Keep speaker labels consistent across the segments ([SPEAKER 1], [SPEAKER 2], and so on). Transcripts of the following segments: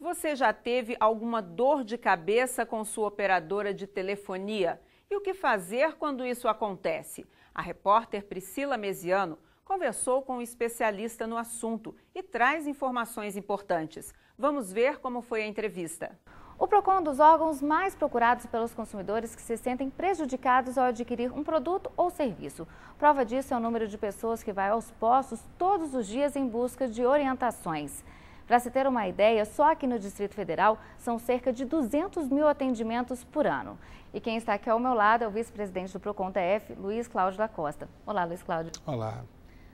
[SPEAKER 1] Você já teve alguma dor de cabeça com sua operadora de telefonia? E o que fazer quando isso acontece? A repórter Priscila Mesiano conversou com um especialista no assunto e traz informações importantes. Vamos ver como foi a entrevista. O PROCON é um dos órgãos mais procurados pelos consumidores que se sentem prejudicados ao adquirir um produto ou serviço. Prova disso é o número de pessoas que vai aos postos todos os dias em busca de orientações. Para se ter uma ideia, só aqui no Distrito Federal são cerca de 200 mil atendimentos por ano. E quem está aqui ao meu lado é o vice-presidente do PROCON TF, Luiz Cláudio da Costa. Olá, Luiz Cláudio. Olá.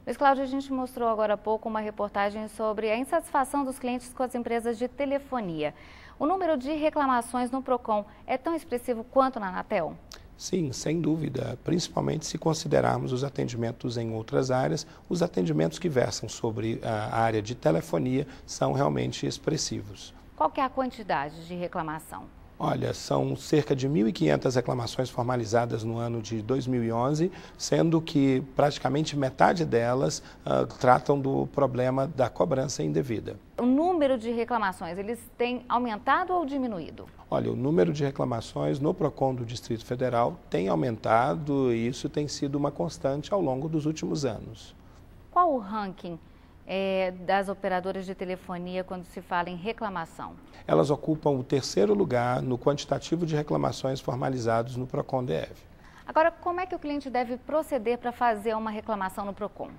[SPEAKER 1] Luiz Cláudio, a gente mostrou agora há pouco uma reportagem sobre a insatisfação dos clientes com as empresas de telefonia. O número de reclamações no PROCON é tão expressivo quanto na Anatel?
[SPEAKER 2] Sim, sem dúvida, principalmente se considerarmos os atendimentos em outras áreas, os atendimentos que versam sobre a área de telefonia são realmente expressivos.
[SPEAKER 1] Qual é a quantidade de reclamação?
[SPEAKER 2] Olha, são cerca de 1.500 reclamações formalizadas no ano de 2011, sendo que praticamente metade delas uh, tratam do problema da cobrança indevida.
[SPEAKER 1] O número de reclamações, eles têm aumentado ou diminuído?
[SPEAKER 2] Olha, o número de reclamações no PROCON do Distrito Federal tem aumentado e isso tem sido uma constante ao longo dos últimos anos.
[SPEAKER 1] Qual o ranking é, das operadoras de telefonia quando se fala em reclamação?
[SPEAKER 2] Elas ocupam o terceiro lugar no quantitativo de reclamações formalizados no PROCON-DF.
[SPEAKER 1] Agora, como é que o cliente deve proceder para fazer uma reclamação no PROCON?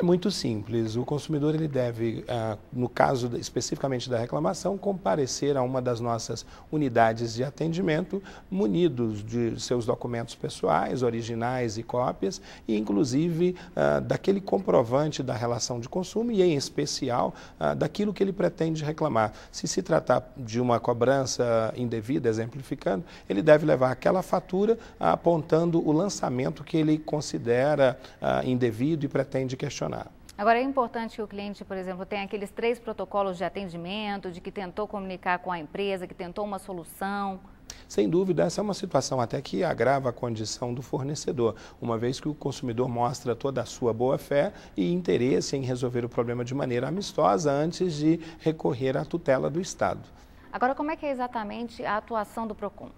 [SPEAKER 2] É muito simples. O consumidor ele deve, ah, no caso especificamente da reclamação, comparecer a uma das nossas unidades de atendimento, munidos de seus documentos pessoais, originais e cópias, e inclusive ah, daquele comprovante da relação de consumo e, em especial, ah, daquilo que ele pretende reclamar. Se se tratar de uma cobrança indevida, exemplificando, ele deve levar aquela fatura apontando o lançamento que ele considera indevido e pretende questionar funcionar.
[SPEAKER 1] Agora, é importante que o cliente, por exemplo, tenha aqueles três protocolos de atendimento, de que tentou comunicar com a empresa, que tentou uma solução.
[SPEAKER 2] Sem dúvida, essa é uma situação até que agrava a condição do fornecedor, uma vez que o consumidor mostra toda a sua boa-fé e interesse em resolver o problema de maneira amistosa antes de recorrer à tutela do Estado.
[SPEAKER 1] Agora, como é que é exatamente a atuação do PROCON?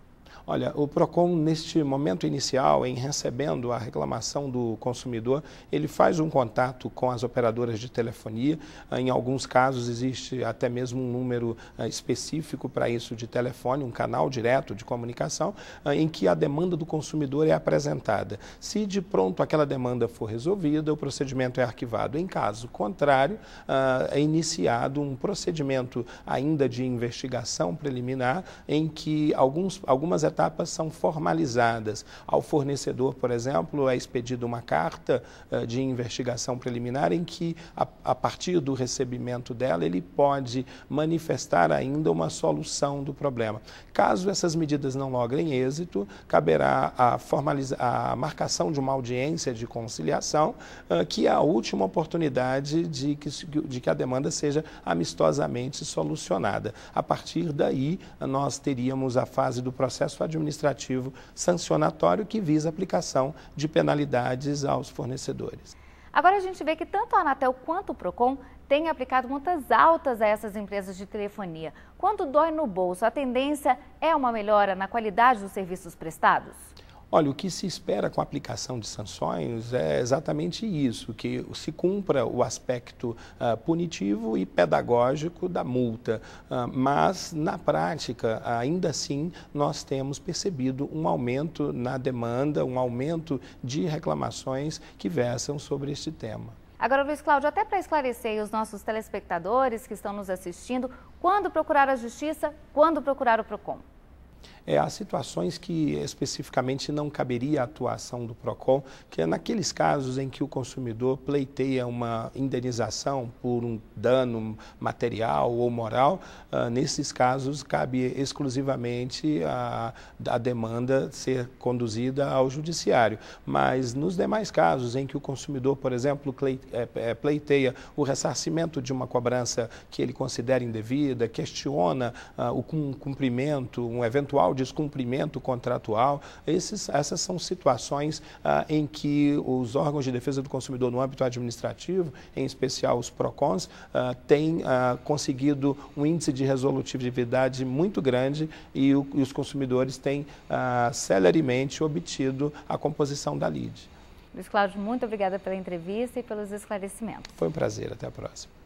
[SPEAKER 2] Olha, o PROCON, neste momento inicial, em recebendo a reclamação do consumidor, ele faz um contato com as operadoras de telefonia. Em alguns casos, existe até mesmo um número eh, específico para isso de telefone, um canal direto de comunicação, eh, em que a demanda do consumidor é apresentada. Se de pronto aquela demanda for resolvida, o procedimento é arquivado. Em caso contrário, eh, é iniciado um procedimento ainda de investigação preliminar, em que alguns, algumas algumas etapas são formalizadas. Ao fornecedor, por exemplo, é expedida uma carta eh, de investigação preliminar em que, a partir do recebimento dela, ele pode manifestar ainda uma solução do problema. Caso essas medidas não logrem êxito, caberá a, formaliza a marcação de uma audiência de conciliação, eh, que é a última oportunidade de que, de que a demanda seja amistosamente solucionada. A partir daí, nós teríamos a fase do processo processo administrativo sancionatório que visa a aplicação de penalidades aos fornecedores.
[SPEAKER 1] Agora a gente vê que tanto a Anatel quanto o Procon têm aplicado multas altas a essas empresas de telefonia. Quando dói no bolso, a tendência é uma melhora na qualidade dos serviços prestados?
[SPEAKER 2] Olha, o que se espera com a aplicação de sanções é exatamente isso, que se cumpra o aspecto uh, punitivo e pedagógico da multa, uh, mas na prática, ainda assim, nós temos percebido um aumento na demanda, um aumento de reclamações que versam sobre este tema.
[SPEAKER 1] Agora, Luiz Cláudio, até para esclarecer os nossos telespectadores que estão nos assistindo, quando procurar a Justiça, quando procurar o PROCON?
[SPEAKER 2] É, há situações que especificamente não caberia a atuação do PROCON, que é naqueles casos em que o consumidor pleiteia uma indenização por um dano material ou moral, ah, nesses casos cabe exclusivamente a, a demanda ser conduzida ao judiciário. Mas nos demais casos em que o consumidor, por exemplo, é, é, pleiteia o ressarcimento de uma cobrança que ele considera indevida, questiona ah, o cumprimento, um eventual contratual, descumprimento contratual. Esses, essas são situações ah, em que os órgãos de defesa do consumidor no âmbito administrativo, em especial os PROCONs, ah, têm ah, conseguido um índice de resolutividade muito grande e, o, e os consumidores têm ah, celeremente obtido a composição da lide.
[SPEAKER 1] Luiz Cláudio, muito obrigada pela entrevista e pelos esclarecimentos.
[SPEAKER 2] Foi um prazer, até a próxima.